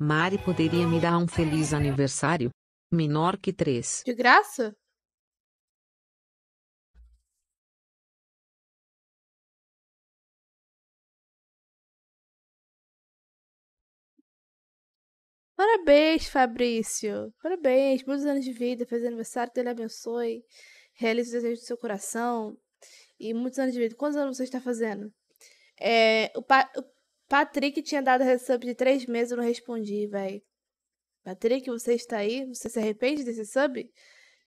Mari poderia me dar um feliz aniversário? Menor que três. De graça? Parabéns, Fabrício. Parabéns. Muitos anos de vida. Feliz aniversário. Deus lhe abençoe. Realize o desejo do seu coração. E muitos anos de vida. Quantos anos você está fazendo? É, o, pa... o Patrick tinha dado resub de três meses, eu não respondi, velho. Patrick, você está aí? Você se arrepende desse sub?